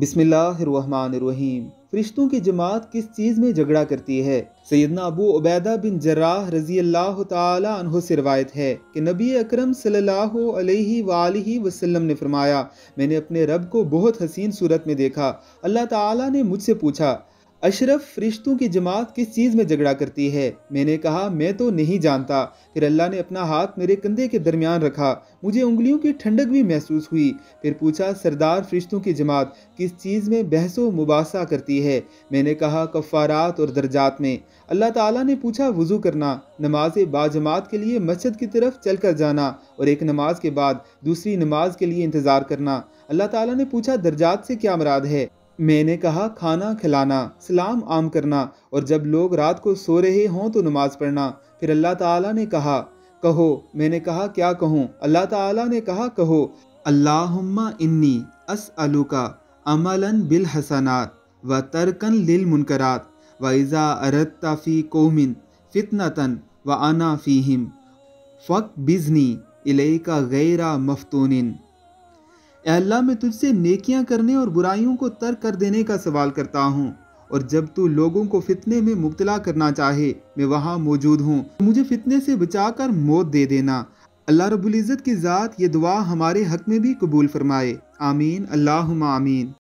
बिसमीम फरिश्तों की जमात किस चीज़ में झगड़ा करती है सैदना अबू उबैदा बिन जर्राह रजी अल्लाह तहों से रवायत है कि नबी अकरम सल्लल्लाहु अलैहि वसल्लम ने फरमाया मैंने अपने रब को बहुत हसीन सूरत में देखा अल्लाह ताला ने मुझसे पूछा अशरफ रिश्तों की जमात किस चीज़ में झगड़ा करती है मैंने कहा मैं तो नहीं जानता फिर अल्लाह ने अपना हाथ मेरे कंधे के दरमियान रखा मुझे उंगलियों की ठंडक भी महसूस हुई फिर पूछा सरदार फरिश्तों की जमात किस चीज़ में बहसो मुबासा करती है मैंने कहा कफ़ारात और दर्जात में अल्लाह ताला ने पूछा वज़ू करना नमाज बाजमात के लिए मस्जिद की तरफ चल कर जाना और एक नमाज के बाद दूसरी नमाज के लिए इंतज़ार करना अल्लाह ताला ने पूछा दर्जात से क्या मराद है मैंने कहा खाना खिलाना सलाम आम करना और जब लोग रात को सो रहे हों तो नमाज़ पढ़ना फिर अल्लाह ताला ने कहा कहो मैंने कहा क्या कहूँ अल्लाह ताला ने कहा कहो अल्लाहुम्मा इन्नी अस अलुका अमलन बिल हसनात व तरकन लिल मुनकरात व इज़ा अरत फ़ी कोमिन फितनतन व आना फ़ीहिम फ़क बिजनी इलेका गैरा मफतूनिन अल्लाह मैं तुझसे नेकियां करने और बुराइयों को तर्क कर देने का सवाल करता हूँ और जब तू लोगों को फितने में मुबतला करना चाहे मैं वहाँ मौजूद हूँ मुझे फितने से बचा कर मौत दे देना अल्लाह रबुल्ज़त की ज़ात ये दुआ हमारे हक में भी कबूल फरमाए आमीन अल्लाह आमीन